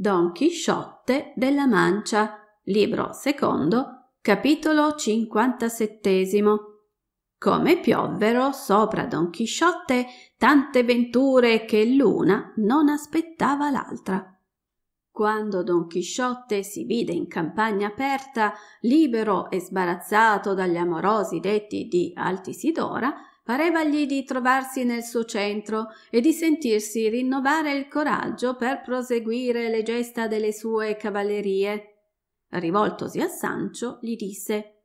Don Chisciotte della Mancia, libro secondo, capitolo 57. Come piovvero sopra Don Chisciotte tante venture che l'una non aspettava l'altra. Quando Don Chisciotte si vide in campagna aperta, libero e sbarazzato dagli amorosi detti di Altisidora, Parevagli di trovarsi nel suo centro e di sentirsi rinnovare il coraggio per proseguire le gesta delle sue cavallerie. Rivoltosi a Sancio, gli disse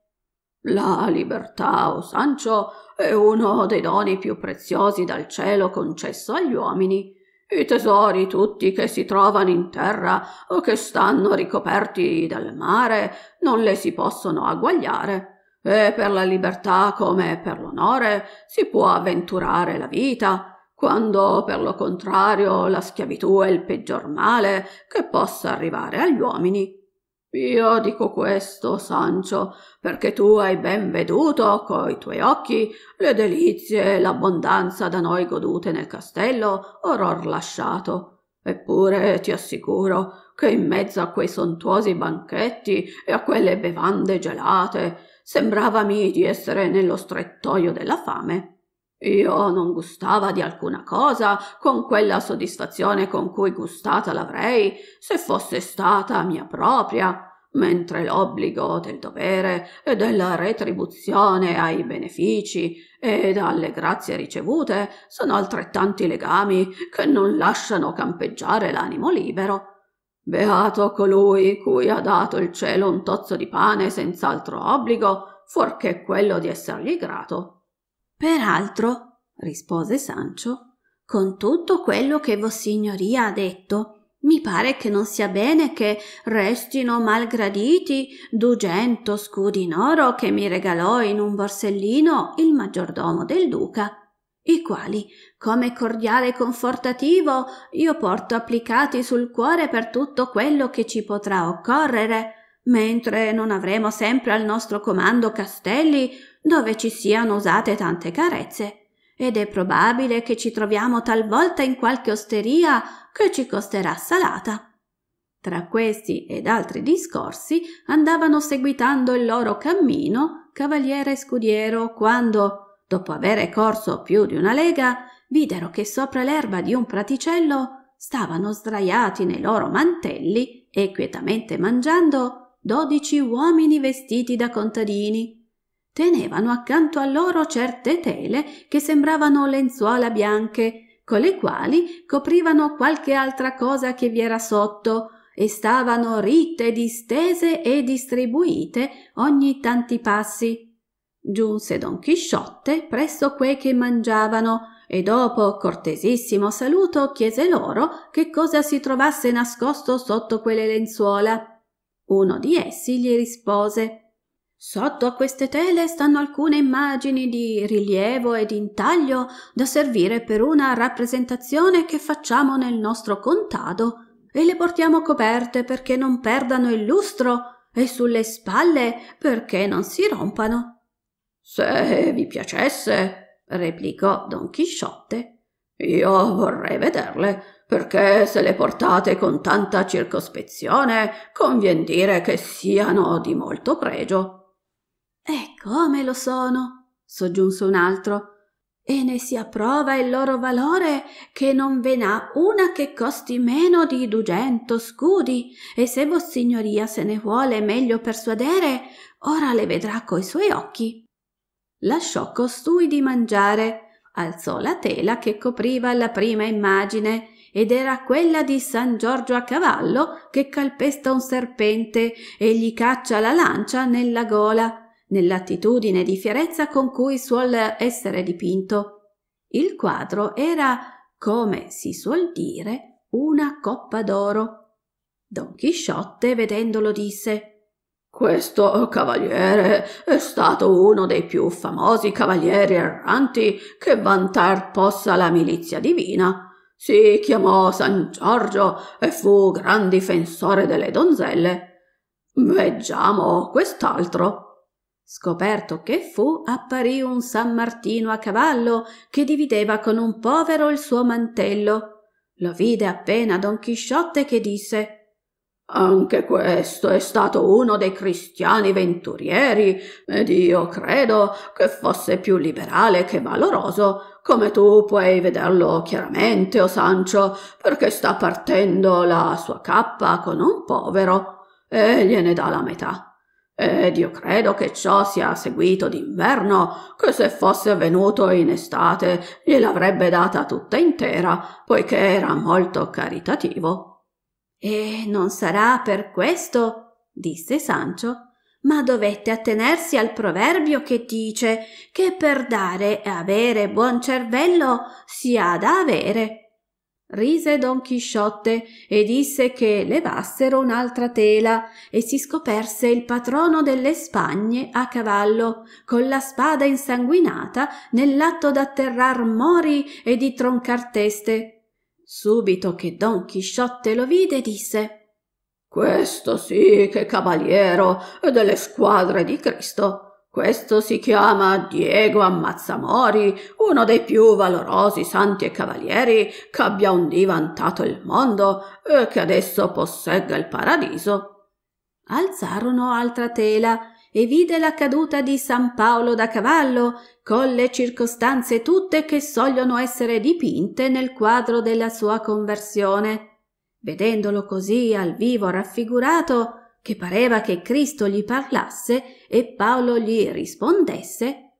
La libertà, o oh Sancio, è uno dei doni più preziosi dal cielo concesso agli uomini. I tesori tutti che si trovano in terra o che stanno ricoperti dal mare non le si possono agguagliare e per la libertà come per l'onore si può avventurare la vita, quando per lo contrario la schiavitù è il peggior male che possa arrivare agli uomini. Io dico questo, Sancio, perché tu hai ben veduto coi tuoi occhi le delizie e l'abbondanza da noi godute nel castello oror lasciato. Eppure ti assicuro che in mezzo a quei sontuosi banchetti e a quelle bevande gelate Sembravami di essere nello strettoio della fame. Io non gustava di alcuna cosa con quella soddisfazione con cui gustata l'avrei se fosse stata mia propria, mentre l'obbligo del dovere e della retribuzione ai benefici ed alle grazie ricevute sono altrettanti legami che non lasciano campeggiare l'animo libero Beato colui cui ha dato il cielo un tozzo di pane senz'altro obbligo, fuorché quello di essergli grato. Peraltro, rispose Sancio, con tutto quello che Vossignoria ha detto, mi pare che non sia bene che restino malgraditi dugento scudi in oro che mi regalò in un borsellino il maggiordomo del duca i quali, come cordiale confortativo, io porto applicati sul cuore per tutto quello che ci potrà occorrere, mentre non avremo sempre al nostro comando castelli dove ci siano usate tante carezze, ed è probabile che ci troviamo talvolta in qualche osteria che ci costerà salata. Tra questi ed altri discorsi andavano seguitando il loro cammino cavaliere e scudiero quando Dopo avere corso più di una lega, videro che sopra l'erba di un praticello stavano sdraiati nei loro mantelli e quietamente mangiando dodici uomini vestiti da contadini. Tenevano accanto a loro certe tele che sembravano lenzuola bianche, con le quali coprivano qualche altra cosa che vi era sotto, e stavano ritte distese e distribuite ogni tanti passi. Giunse Don Chisciotte presso quei che mangiavano e dopo cortesissimo saluto chiese loro che cosa si trovasse nascosto sotto quelle lenzuola. Uno di essi gli rispose Sotto a queste tele stanno alcune immagini di rilievo ed intaglio da servire per una rappresentazione che facciamo nel nostro contado e le portiamo coperte perché non perdano il lustro e sulle spalle perché non si rompano se vi piacesse, replicò Don Chisciotte, io vorrei vederle, perché se le portate con tanta circospezione convien dire che siano di molto pregio. E come lo sono, soggiunse un altro, e ne si approva il loro valore che non ve n'ha una che costi meno di dugento scudi, e se vossignoria se ne vuole meglio persuadere, ora le vedrà coi suoi occhi lasciò costui di mangiare, alzò la tela che copriva la prima immagine ed era quella di San Giorgio a cavallo che calpesta un serpente e gli caccia la lancia nella gola, nell'attitudine di fierezza con cui suol essere dipinto. Il quadro era, come si suol dire, una coppa d'oro. Don Chisciotte, vedendolo, disse questo cavaliere è stato uno dei più famosi cavalieri erranti che vantar possa la milizia divina. Si chiamò San Giorgio e fu gran difensore delle donzelle. Veggiamo quest'altro. Scoperto che fu, apparì un San Martino a cavallo che divideva con un povero il suo mantello. Lo vide appena Don Chisciotte che disse anche questo è stato uno dei cristiani venturieri, ed io credo che fosse più liberale che valoroso, come tu puoi vederlo chiaramente, o Sancio, perché sta partendo la sua cappa con un povero e gliene dà la metà. Ed io credo che ciò sia seguito d'inverno, che se fosse venuto in estate gliel'avrebbe data tutta intera, poiché era molto caritativo. E non sarà per questo, disse Sancio, ma dovette attenersi al proverbio che dice che per dare e avere buon cervello si ha da avere. Rise Don Chisciotte e disse che levassero un'altra tela e si scoperse il patrono delle Spagne a cavallo, con la spada insanguinata nell'atto d'atterrar mori e di troncar teste Subito che Don Chisciotte lo vide, disse Questo sì che cavaliero è delle squadre di Cristo. Questo si chiama Diego Ammazzamori, uno dei più valorosi santi e cavalieri che abbia un dì vantato il mondo e che adesso possegga il paradiso. Alzarono altra tela e vide la caduta di San Paolo da cavallo, con le circostanze tutte che sogliono essere dipinte nel quadro della sua conversione. Vedendolo così al vivo raffigurato, che pareva che Cristo gli parlasse e Paolo gli rispondesse,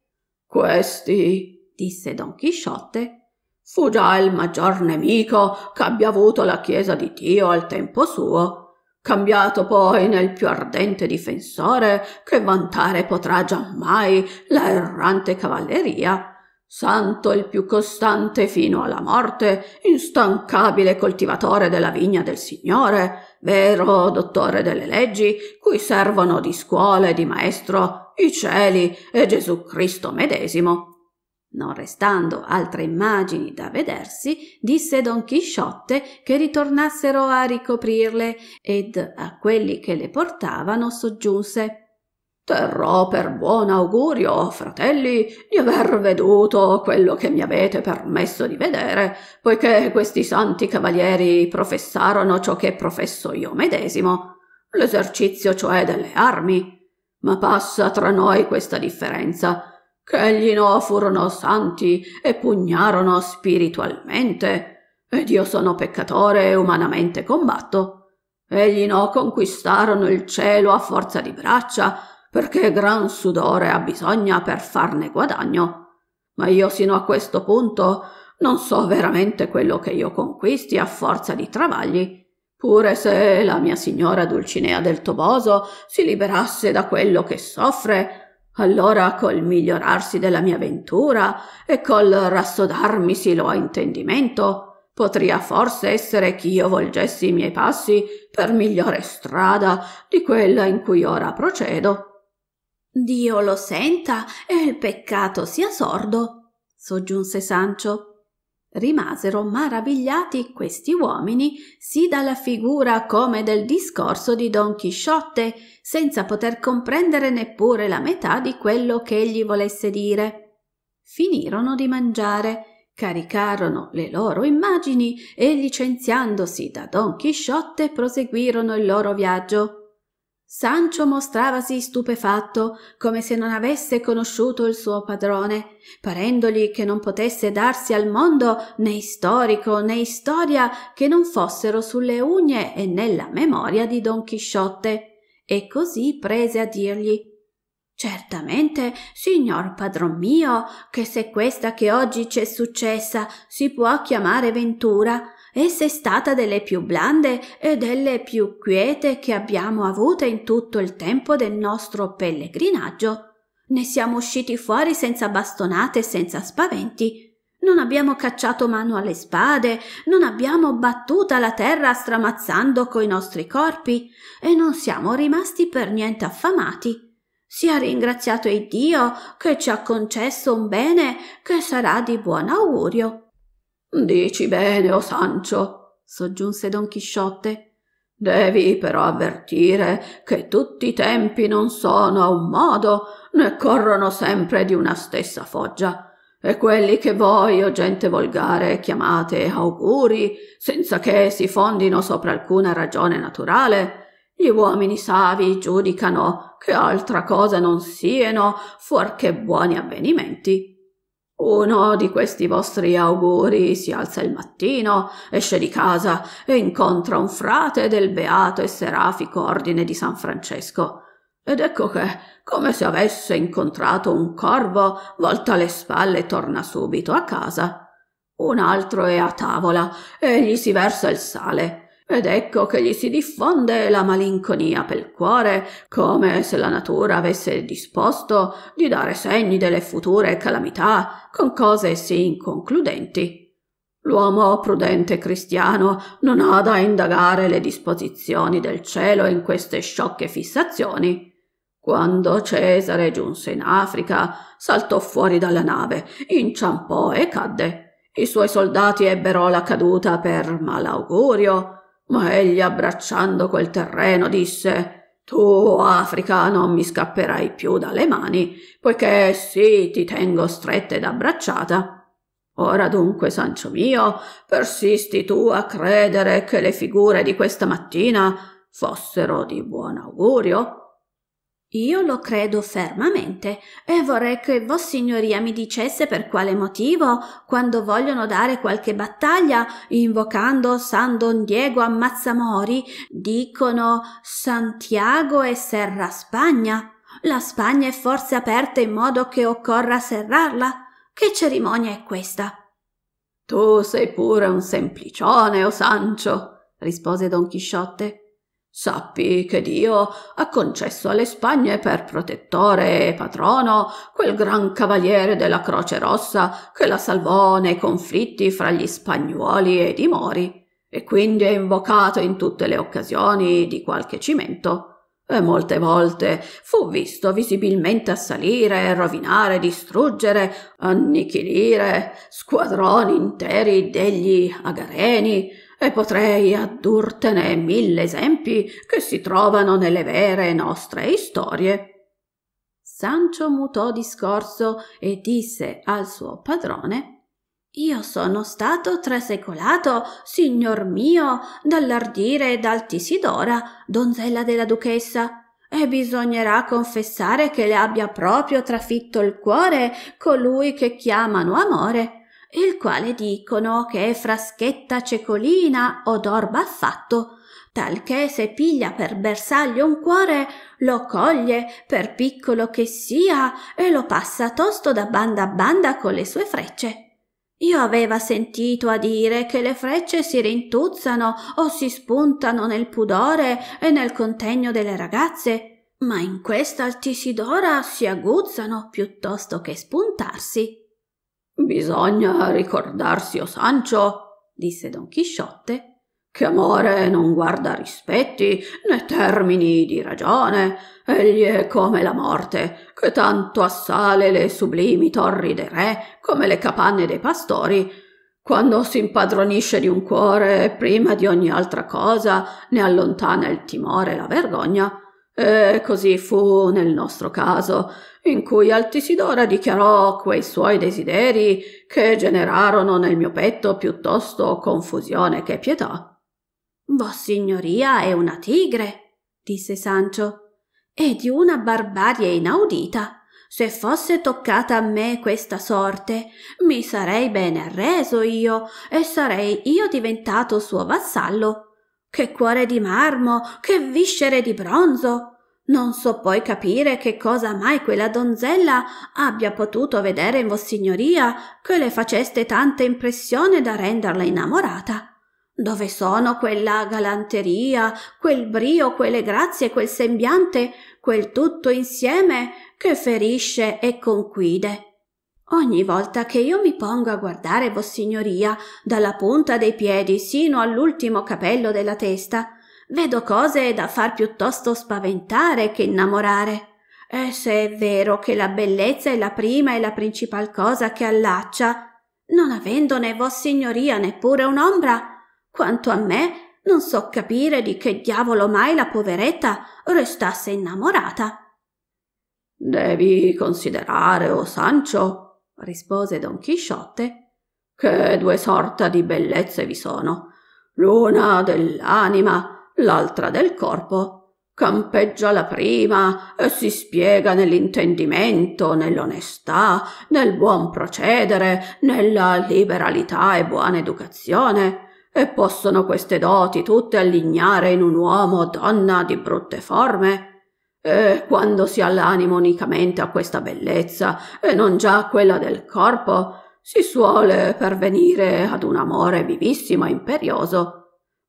Questi, disse Don Chisciotte, fu già il maggior nemico che abbia avuto la Chiesa di Dio al tempo suo cambiato poi nel più ardente difensore che vantare potrà giammai la errante cavalleria santo il più costante fino alla morte, instancabile coltivatore della vigna del Signore, vero dottore delle leggi, cui servono di scuola e di maestro i cieli e Gesù Cristo medesimo. Non restando altre immagini da vedersi, disse Don Chisciotte che ritornassero a ricoprirle ed a quelli che le portavano soggiunse Terrò per buon augurio, fratelli, di aver veduto quello che mi avete permesso di vedere, poiché questi santi cavalieri professarono ciò che professo io medesimo, l'esercizio cioè delle armi. Ma passa tra noi questa differenza che egli no furono santi e pugnarono spiritualmente, ed io sono peccatore e umanamente combatto. Egli no conquistarono il cielo a forza di braccia, perché gran sudore ha bisogna per farne guadagno. Ma io sino a questo punto non so veramente quello che io conquisti a forza di travagli pure se la mia signora Dulcinea del Toboso si liberasse da quello che soffre, allora col migliorarsi della mia ventura e col rassodarmisi lo a intendimento, potria forse essere ch'io volgessi i miei passi per migliore strada di quella in cui ora procedo. Dio lo senta e il peccato sia sordo, soggiunse Sancio. Rimasero maravigliati questi uomini sì dalla figura come del discorso di Don Chisciotte, senza poter comprendere neppure la metà di quello che egli volesse dire. Finirono di mangiare, caricarono le loro immagini e licenziandosi da Don Chisciotte proseguirono il loro viaggio. Sancio mostravasi stupefatto, come se non avesse conosciuto il suo padrone, parendogli che non potesse darsi al mondo né storico né storia che non fossero sulle unghie e nella memoria di Don Chisciotte, e così prese a dirgli Certamente, signor padron mio, che se questa che oggi c'è successa si può chiamare ventura, Essa è stata delle più blande e delle più quiete che abbiamo avute in tutto il tempo del nostro pellegrinaggio. Ne siamo usciti fuori senza bastonate e senza spaventi. Non abbiamo cacciato mano alle spade, non abbiamo battuta la terra stramazzando coi nostri corpi e non siamo rimasti per niente affamati. Sia ringraziato il Dio che ci ha concesso un bene che sarà di buon augurio dici bene o oh sancio soggiunse don chisciotte devi però avvertire che tutti i tempi non sono a un modo né corrono sempre di una stessa foggia e quelli che voi o gente volgare chiamate auguri senza che si fondino sopra alcuna ragione naturale gli uomini savi giudicano che altra cosa non sieno fuorché buoni avvenimenti uno di questi vostri auguri si alza il mattino, esce di casa e incontra un frate del beato e serafico ordine di San Francesco. Ed ecco che, come se avesse incontrato un corvo, volta le spalle e torna subito a casa. Un altro è a tavola e gli si versa il sale ed ecco che gli si diffonde la malinconia pel cuore, come se la natura avesse disposto di dare segni delle future calamità con cose sì inconcludenti. L'uomo prudente cristiano non ha da indagare le disposizioni del cielo in queste sciocche fissazioni. Quando Cesare giunse in Africa, saltò fuori dalla nave, inciampò e cadde. I suoi soldati ebbero la caduta per malaugurio, ma egli abbracciando quel terreno disse Tu, Africa, non mi scapperai più dalle mani, poiché sì, ti tengo stretta ed abbracciata. Ora dunque, Sancio mio, persisti tu a credere che le figure di questa mattina fossero di buon augurio? Io lo credo fermamente e vorrei che Vossignoria mi dicesse per quale motivo, quando vogliono dare qualche battaglia, invocando San Don Diego a Mazzamori, dicono Santiago e Serra Spagna. La Spagna è forse aperta in modo che occorra serrarla? Che cerimonia è questa? Tu sei pure un semplicione, o oh Sancho, rispose Don Chisciotte. Sappi che Dio ha concesso alle Spagne per protettore e patrono quel gran cavaliere della Croce Rossa che la salvò nei conflitti fra gli spagnuoli ed i mori, e quindi è invocato in tutte le occasioni di qualche cimento e molte volte fu visto visibilmente assalire, rovinare, distruggere, annichilire squadroni interi degli agareni e potrei addurtene mille esempi che si trovano nelle vere nostre istorie. Sancio mutò discorso e disse al suo padrone io sono stato trasecolato, signor mio, dall'ardire d'Altisidora, donzella della duchessa, e bisognerà confessare che le abbia proprio trafitto il cuore colui che chiamano amore il quale dicono che è fraschetta cecolina o d'orba affatto, talché se piglia per bersaglio un cuore, lo coglie, per piccolo che sia, e lo passa tosto da banda a banda con le sue frecce. Io aveva sentito a dire che le frecce si rintuzzano o si spuntano nel pudore e nel contegno delle ragazze, ma in questa Altisidora si aguzzano piuttosto che spuntarsi. Bisogna ricordarsi, o Sancio, disse Don Chisciotte, che amore non guarda rispetti né termini di ragione. Egli è come la morte, che tanto assale le sublimi torri dei re come le capanne dei pastori. Quando si impadronisce di un cuore, prima di ogni altra cosa ne allontana il timore e la vergogna. E così fu nel nostro caso, in cui Altisidora dichiarò quei suoi desideri che generarono nel mio petto piuttosto confusione che pietà. Vossignoria è una tigre, disse Sancio, e di una barbarie inaudita. Se fosse toccata a me questa sorte, mi sarei ben arreso io e sarei io diventato suo vassallo. Che cuore di marmo, che viscere di bronzo! Non so poi capire che cosa mai quella donzella abbia potuto vedere in vostra signoria che le faceste tanta impressione da renderla innamorata. Dove sono quella galanteria, quel brio, quelle grazie, quel sembiante, quel tutto insieme che ferisce e conquide? Ogni volta che io mi pongo a guardare vostra signoria dalla punta dei piedi sino all'ultimo capello della testa, Vedo cose da far piuttosto spaventare che innamorare. E eh, se è vero che la bellezza è la prima e la principal cosa che allaccia, non avendone vossignoria neppure un'ombra, quanto a me non so capire di che diavolo mai la poveretta restasse innamorata. Devi considerare, o oh Sancio, rispose Don Chisciotte, che due sorta di bellezze vi sono, l'una dell'anima l'altra del corpo. Campeggia la prima e eh, si spiega nell'intendimento, nell'onestà, nel buon procedere, nella liberalità e buona educazione. E possono queste doti tutte allignare in un uomo o donna di brutte forme? E quando si ha l'animo unicamente a questa bellezza e non già a quella del corpo, si suole pervenire ad un amore vivissimo e imperioso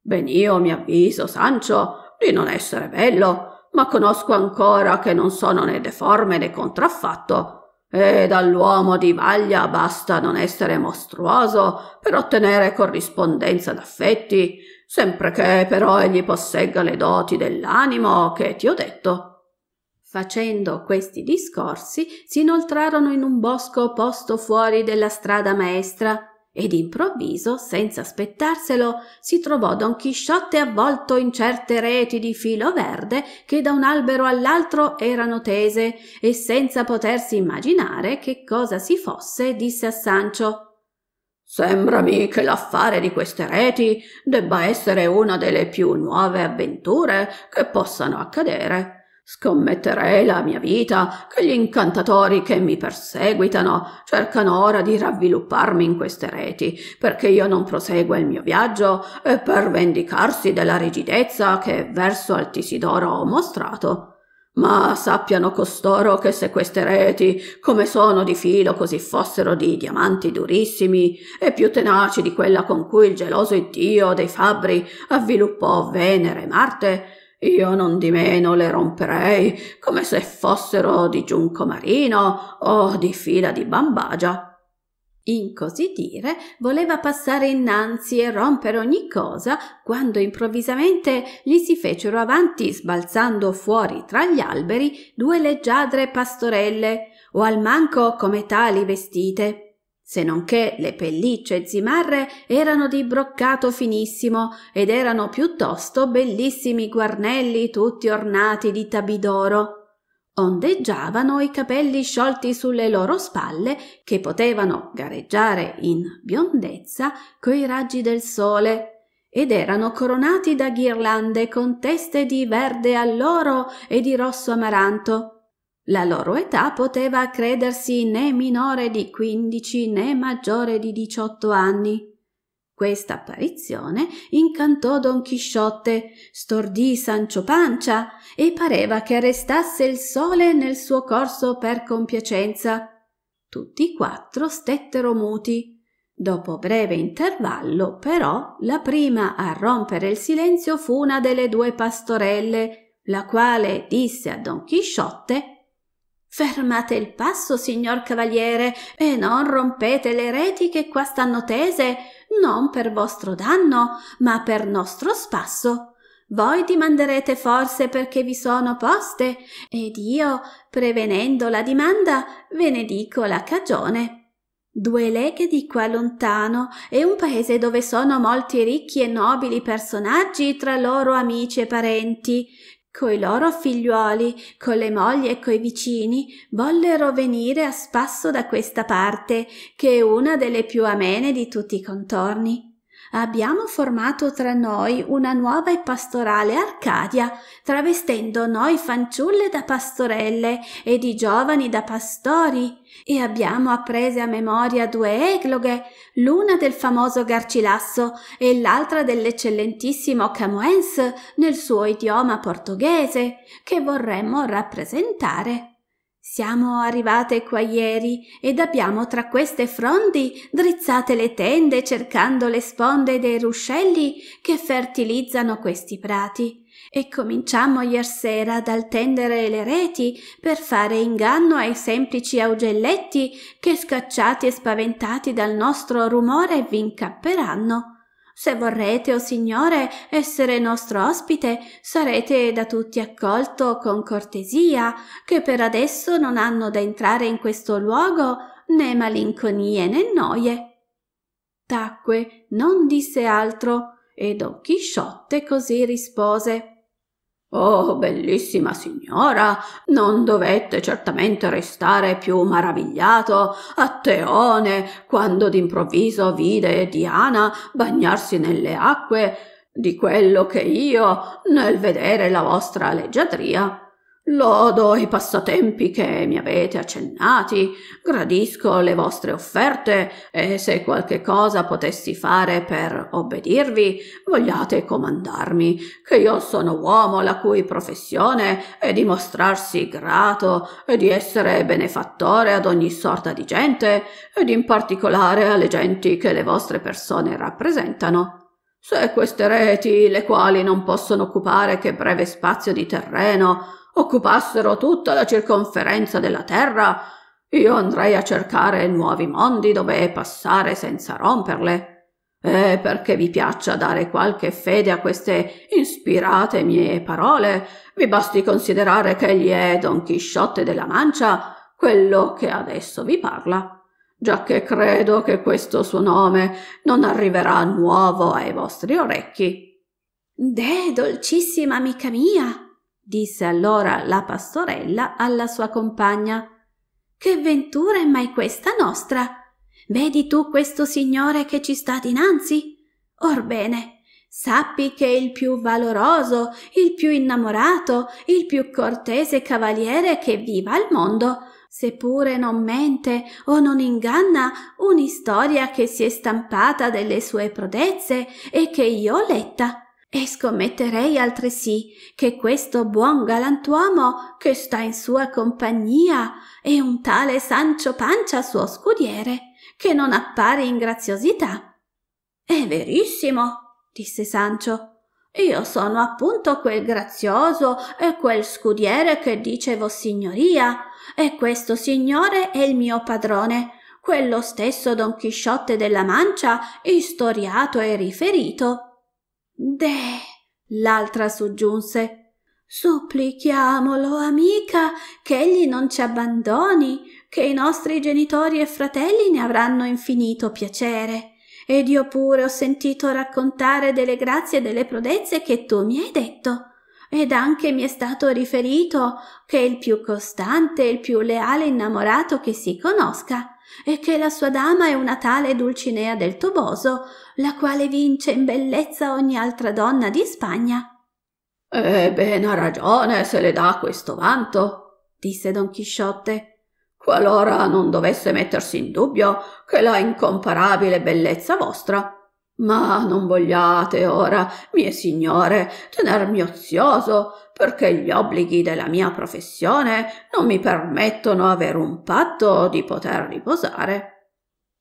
Ben io mi avviso, Sancio, di non essere bello, ma conosco ancora che non sono né deforme né contraffatto. E dall'uomo di vaglia basta non essere mostruoso per ottenere corrispondenza d'affetti, sempre che però egli possegga le doti dell'animo che ti ho detto. Facendo questi discorsi, si inoltrarono in un bosco posto fuori della strada maestra ed improvviso, senza aspettarselo, si trovò Don Chisciotte avvolto in certe reti di filo verde che da un albero all'altro erano tese e senza potersi immaginare che cosa si fosse, disse a Sancio Sembrami che l'affare di queste reti debba essere una delle più nuove avventure che possano accadere. Scommetterei la mia vita che gli incantatori che mi perseguitano cercano ora di ravvilupparmi in queste reti, perché io non prosegua il mio viaggio e per vendicarsi della rigidezza che verso Altisidoro ho mostrato. Ma sappiano costoro che se queste reti, come sono di filo così fossero di diamanti durissimi e più tenaci di quella con cui il geloso iddio dei fabbri avviluppò Venere e Marte, io non di meno le romperei come se fossero di giunco marino o di fila di bambagia. In così dire, voleva passare innanzi e rompere ogni cosa, quando improvvisamente gli si fecero avanti, sbalzando fuori tra gli alberi, due leggiadre pastorelle, o al manco come tali vestite se non che le pellicce zimarre erano di broccato finissimo ed erano piuttosto bellissimi guarnelli tutti ornati di tabidoro. Ondeggiavano i capelli sciolti sulle loro spalle che potevano gareggiare in biondezza coi raggi del sole ed erano coronati da ghirlande con teste di verde alloro e di rosso amaranto la loro età poteva credersi né minore di quindici né maggiore di diciotto anni. Questa apparizione incantò Don Chisciotte, stordì Sancio Pancia e pareva che restasse il sole nel suo corso per compiacenza. Tutti e quattro stettero muti. Dopo breve intervallo, però, la prima a rompere il silenzio fu una delle due pastorelle, la quale disse a Don Chisciotte Fermate il passo, signor cavaliere, e non rompete le reti che qua stanno tese, non per vostro danno, ma per nostro spasso. Voi dimanderete forse perché vi sono poste, ed io, prevenendo la dimanda, ve ne dico la cagione. Due leghe di qua lontano è un paese dove sono molti ricchi e nobili personaggi tra loro amici e parenti, coi loro figliuoli, con le mogli e coi vicini, vollero venire a spasso da questa parte, che è una delle più amene di tutti i contorni. Abbiamo formato tra noi una nuova e pastorale Arcadia, travestendo noi fanciulle da pastorelle e di giovani da pastori, e abbiamo apprese a memoria due egloghe, l'una del famoso Garcilasso e l'altra dell'eccellentissimo Camoens nel suo idioma portoghese, che vorremmo rappresentare. Siamo arrivate qua ieri ed abbiamo tra queste frondi drizzate le tende cercando le sponde dei ruscelli che fertilizzano questi prati e cominciammo iersera dal tendere le reti per fare inganno ai semplici augelletti che scacciati e spaventati dal nostro rumore vi incapperanno. Se vorrete, o oh signore, essere nostro ospite, sarete da tutti accolto con cortesia, che per adesso non hanno da entrare in questo luogo né malinconie né noie. Tacque, non disse altro, e Don Chisciotte così rispose Oh, bellissima signora, non dovette certamente restare più maravigliato a Teone quando d'improvviso vide Diana bagnarsi nelle acque di quello che io nel vedere la vostra leggiadria Lodo i passatempi che mi avete accennati, gradisco le vostre offerte e se qualche cosa potessi fare per obbedirvi, vogliate comandarmi, che io sono uomo la cui professione è di mostrarsi grato e di essere benefattore ad ogni sorta di gente ed in particolare alle genti che le vostre persone rappresentano. Se queste reti, le quali non possono occupare che breve spazio di terreno, occupassero tutta la circonferenza della terra, io andrei a cercare nuovi mondi dove passare senza romperle. E perché vi piaccia dare qualche fede a queste ispirate mie parole, vi basti considerare che egli è Don Chisciotte della Mancia, quello che adesso vi parla, giacché credo che questo suo nome non arriverà nuovo ai vostri orecchi. Deh, dolcissima amica mia, disse allora la pastorella alla sua compagna. Che ventura è mai questa nostra? Vedi tu questo signore che ci sta dinanzi? Orbene, sappi che è il più valoroso, il più innamorato, il più cortese cavaliere che viva al mondo, seppure non mente o non inganna un'istoria che si è stampata delle sue prodezze e che io ho letta e scommetterei altresì che questo buon galantuomo che sta in sua compagnia è un tale Sancio Pancia suo scudiere, che non appare in graziosità. È verissimo, disse Sancio. Io sono appunto quel grazioso e quel scudiere che dice vossignoria, e questo signore è il mio padrone, quello stesso Don Chisciotte della Mancia, istoriato e riferito Deh, l'altra soggiunse. Supplichiamolo, amica, che egli non ci abbandoni, che i nostri genitori e fratelli ne avranno infinito piacere. Ed io pure ho sentito raccontare delle grazie e delle prodezze che tu mi hai detto ed anche mi è stato riferito che è il più costante e il più leale innamorato che si conosca e che la sua dama è una tale Dulcinea del Toboso, la quale vince in bellezza ogni altra donna di Spagna. E ben ha ragione se le dà questo vanto, disse Don Chisciotte, qualora non dovesse mettersi in dubbio che la incomparabile bellezza vostra ma non vogliate ora, mie signore, tenermi ozioso, perché gli obblighi della mia professione non mi permettono aver un patto di poter riposare.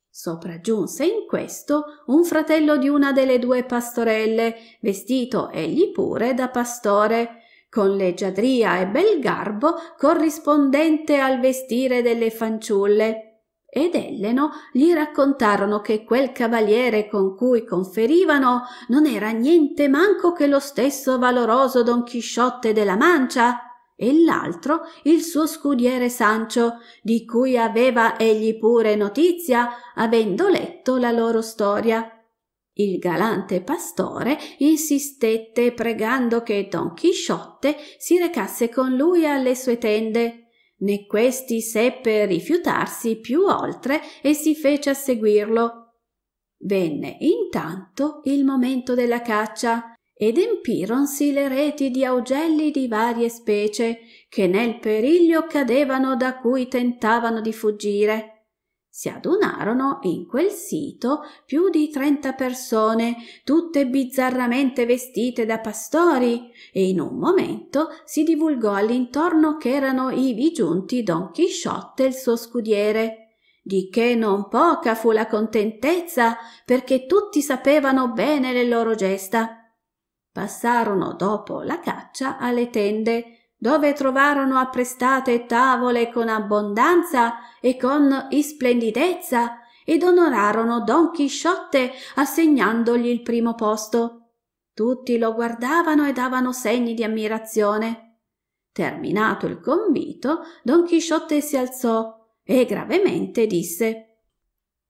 Sopraggiunse in questo un fratello di una delle due pastorelle, vestito egli pure da pastore, con leggiadria e bel garbo corrispondente al vestire delle fanciulle ed Elleno gli raccontarono che quel cavaliere con cui conferivano non era niente manco che lo stesso valoroso Don Chisciotte della Mancia e l'altro il suo scudiere Sancio, di cui aveva egli pure notizia, avendo letto la loro storia. Il galante pastore insistette pregando che Don Chisciotte si recasse con lui alle sue tende Né questi seppe rifiutarsi più oltre e si fece a seguirlo. Venne intanto il momento della caccia ed empironsi le reti di augelli di varie specie che nel periglio cadevano da cui tentavano di fuggire si adunarono in quel sito più di trenta persone, tutte bizzarramente vestite da pastori, e in un momento si divulgò all'intorno che erano ivi giunti Don Chisciotte e il suo scudiere. Di che non poca fu la contentezza, perché tutti sapevano bene le loro gesta. Passarono dopo la caccia alle tende, dove trovarono apprestate tavole con abbondanza e con isplendidezza ed onorarono Don Chisciotte assegnandogli il primo posto. Tutti lo guardavano e davano segni di ammirazione. Terminato il convito, Don Chisciotte si alzò e gravemente disse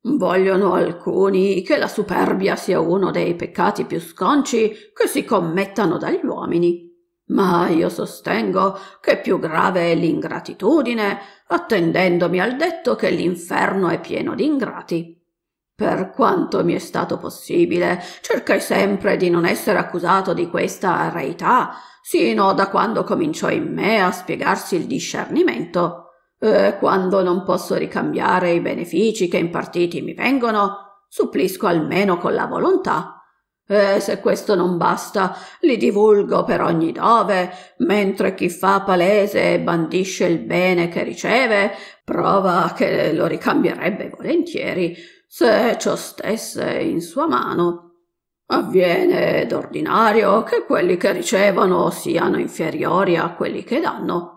Vogliono alcuni che la superbia sia uno dei peccati più sconci che si commettano dagli uomini ma io sostengo che più grave è l'ingratitudine, attendendomi al detto che l'inferno è pieno di ingrati. Per quanto mi è stato possibile, cercai sempre di non essere accusato di questa reità, sino da quando cominciò in me a spiegarsi il discernimento. E quando non posso ricambiare i benefici che impartiti mi vengono, supplisco almeno con la volontà e se questo non basta, li divulgo per ogni dove, mentre chi fa palese e bandisce il bene che riceve, prova che lo ricambierebbe volentieri, se ciò stesse in sua mano. Avviene d'ordinario che quelli che ricevono siano inferiori a quelli che danno.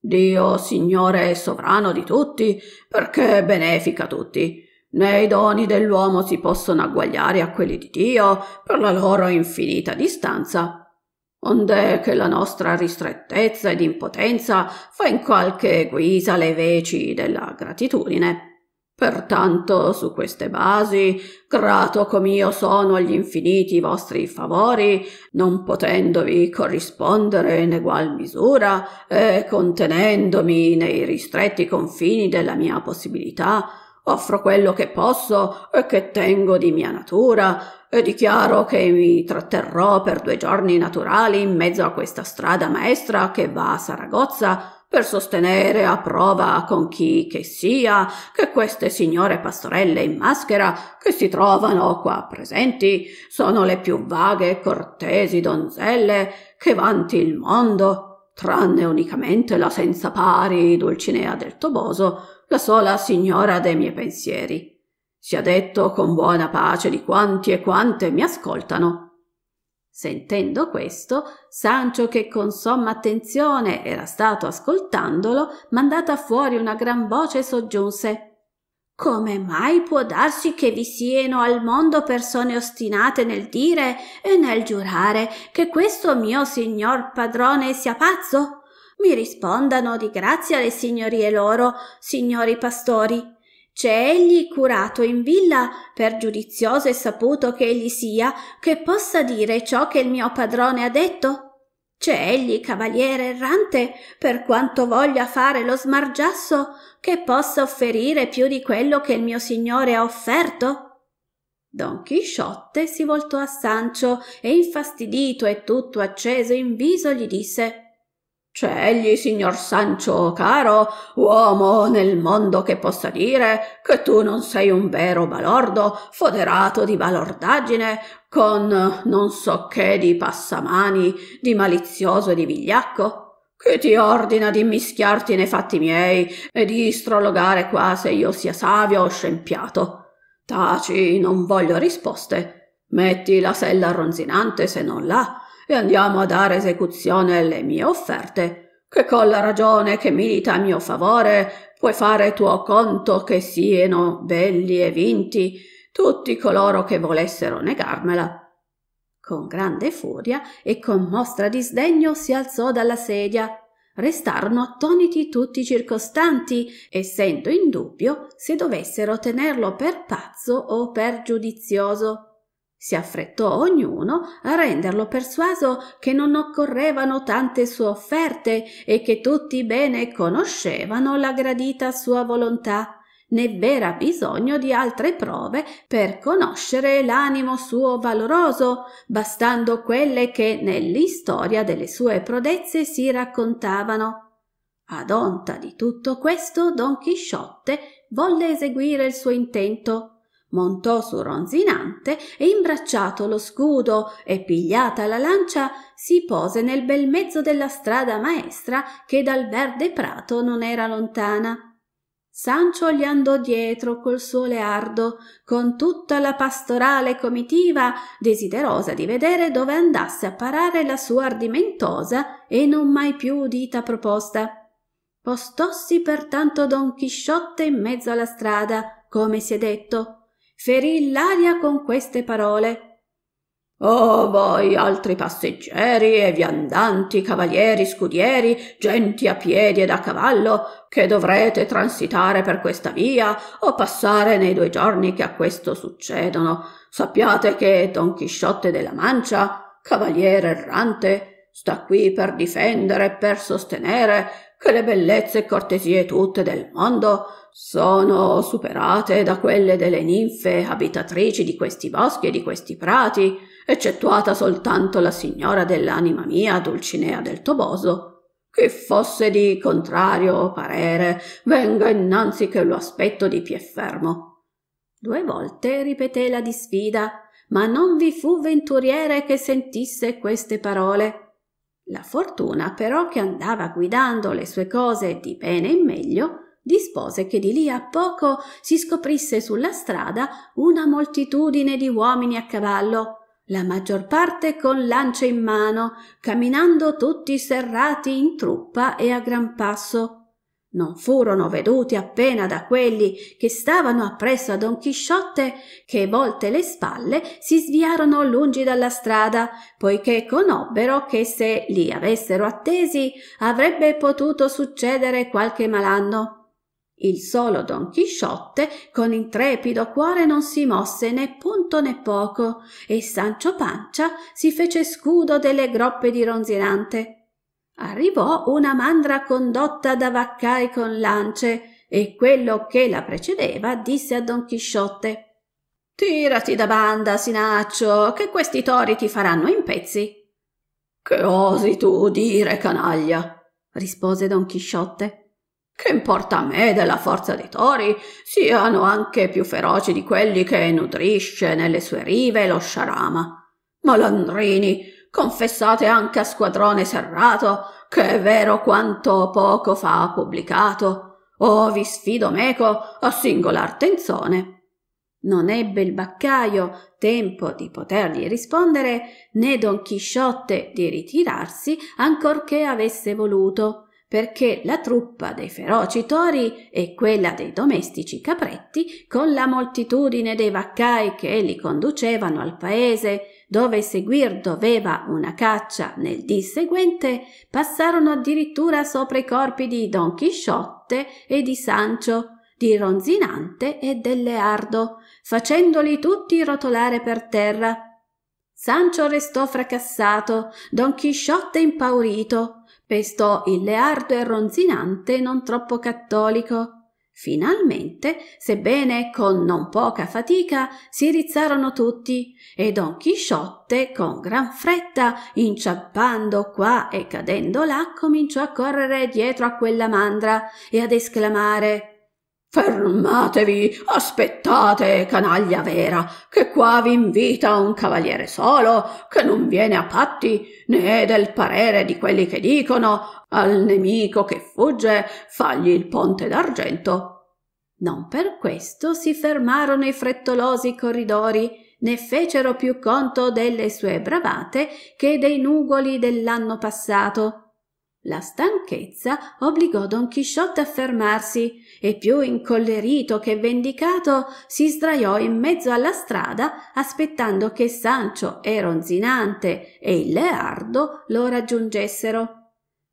Dio, Signore e sovrano di tutti, perché benefica tutti, Né i doni dell'uomo si possono agguagliare a quelli di Dio per la loro infinita distanza. Onde che la nostra ristrettezza ed impotenza fa in qualche guisa le veci della gratitudine. Pertanto, su queste basi, grato com'io sono agli infiniti vostri favori, non potendovi corrispondere in egual misura e contenendomi nei ristretti confini della mia possibilità, offro quello che posso e che tengo di mia natura e dichiaro che mi tratterrò per due giorni naturali in mezzo a questa strada maestra che va a Saragozza per sostenere a prova con chi che sia che queste signore pastorelle in maschera che si trovano qua presenti sono le più vaghe e cortesi donzelle che vanti il mondo tranne unicamente la senza pari Dulcinea del Toboso la sola signora dei miei pensieri. Sia detto con buona pace di quanti e quante mi ascoltano. Sentendo questo, Sancio, che con somma attenzione era stato ascoltandolo, mandata fuori una gran voce soggiunse Come mai può darsi che vi sieno al mondo persone ostinate nel dire e nel giurare che questo mio signor padrone sia pazzo? mi rispondano di grazia le signorie loro, signori pastori. C'è egli curato in villa, per giudizioso e saputo che egli sia, che possa dire ciò che il mio padrone ha detto? C'è egli cavaliere errante, per quanto voglia fare lo smargiasso, che possa offerire più di quello che il mio signore ha offerto? Don Chisciotte si voltò a Sancio e infastidito e tutto acceso in viso gli disse c'è egli, signor Sancio caro, uomo nel mondo che possa dire che tu non sei un vero balordo, foderato di balordaggine, con non so che di passamani, di malizioso e di vigliacco? Chi ti ordina di mischiarti nei fatti miei e di strologare qua se io sia savio o scempiato? Taci, non voglio risposte. Metti la sella ronzinante se non l'ha e andiamo a dare esecuzione alle mie offerte, che con la ragione che milita a mio favore puoi fare tuo conto che siano belli e vinti tutti coloro che volessero negarmela. Con grande furia e con mostra di sdegno si alzò dalla sedia. Restarono attoniti tutti i circostanti, essendo in dubbio se dovessero tenerlo per pazzo o per giudizioso si affrettò ognuno a renderlo persuaso che non occorrevano tante sue offerte e che tutti bene conoscevano la gradita sua volontà né v'era bisogno di altre prove per conoscere l'animo suo valoroso, bastando quelle che nell'istoria delle sue prodezze si raccontavano. Ad onta di tutto questo, Don Chisciotte volle eseguire il suo intento montò su Ronzinante e imbracciato lo scudo e pigliata la lancia si pose nel bel mezzo della strada maestra che dal verde prato non era lontana. Sancio gli andò dietro col suo leardo, con tutta la pastorale comitiva, desiderosa di vedere dove andasse a parare la sua ardimentosa e non mai più udita proposta. Postossi pertanto Don Chisciotte in mezzo alla strada, come si è detto, ferì l'aria con queste parole. Oh voi altri passeggeri e viandanti, cavalieri, scudieri, genti a piedi ed a cavallo, che dovrete transitare per questa via o passare nei due giorni che a questo succedono, sappiate che Don Chisciotte della Mancia, cavaliere errante, sta qui per difendere e per sostenere che le bellezze e cortesie tutte del mondo sono superate da quelle delle ninfe abitatrici di questi boschi e di questi prati, eccettuata soltanto la signora dell'anima mia, Dulcinea del Toboso. Chi fosse di contrario parere, venga innanzi che lo aspetto di pie fermo. Due volte ripeté la disfida, ma non vi fu venturiere che sentisse queste parole la fortuna però che andava guidando le sue cose di bene in meglio dispose che di lì a poco si scoprisse sulla strada una moltitudine di uomini a cavallo, la maggior parte con lance in mano, camminando tutti serrati in truppa e a gran passo, non furono veduti appena da quelli che stavano appresso a don chisciotte che volte le spalle si sviarono lungi dalla strada poiché conobbero che se li avessero attesi avrebbe potuto succedere qualche malanno il solo don chisciotte con intrepido cuore non si mosse né punto né poco e sancio pancia si fece scudo delle groppe di ronzinante Arrivò una mandra condotta da vaccai con lance e quello che la precedeva disse a Don Chisciotte Tirati da banda, Sinaccio, che questi tori ti faranno in pezzi. Che osi tu dire, canaglia? rispose Don Chisciotte. Che importa a me della forza dei tori, siano anche più feroci di quelli che nutrisce nelle sue rive lo sciarama. Malandrini, confessate anche a Squadrone Serrato che è vero quanto poco fa pubblicato, o vi sfido meco a singolar tenzone. Non ebbe il baccaio tempo di potergli rispondere, né Don Chisciotte di ritirarsi ancorché avesse voluto, perché la truppa dei feroci tori e quella dei domestici capretti, con la moltitudine dei vaccai che li conducevano al paese, dove seguir doveva una caccia nel dì seguente, passarono addirittura sopra i corpi di Don Chisciotte e di Sancio, di Ronzinante e dell'Eardo, facendoli tutti rotolare per terra. Sancio restò fracassato, Don Chisciotte impaurito, pestò il Leardo e Ronzinante non troppo cattolico. Finalmente, sebbene con non poca fatica, si rizzarono tutti e Don Chisciotte, con gran fretta, inciampando qua e cadendo là, cominciò a correre dietro a quella mandra e ad esclamare Fermatevi, aspettate, canaglia vera, che qua vi invita un cavaliere solo, che non viene a patti né del parere di quelli che dicono al nemico che fugge fagli il ponte d'argento. Non per questo si fermarono i frettolosi corridori, né fecero più conto delle sue bravate che dei nugoli dell'anno passato la stanchezza obbligò Don Chisciotte a fermarsi e più incollerito che vendicato si sdraiò in mezzo alla strada aspettando che Sancio e Ronzinante e il Leardo lo raggiungessero.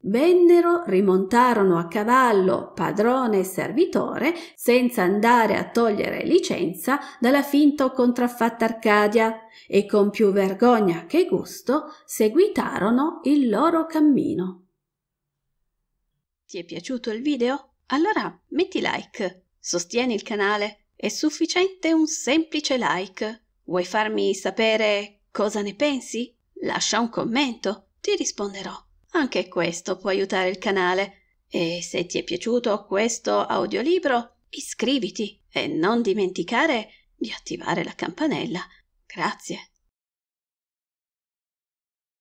Vennero, rimontarono a cavallo padrone e servitore senza andare a togliere licenza dalla finta o contraffatta Arcadia e con più vergogna che gusto seguitarono il loro cammino. Ti è piaciuto il video? Allora metti like, sostieni il canale, è sufficiente un semplice like. Vuoi farmi sapere cosa ne pensi? Lascia un commento, ti risponderò. Anche questo può aiutare il canale. E se ti è piaciuto questo audiolibro, iscriviti e non dimenticare di attivare la campanella. Grazie.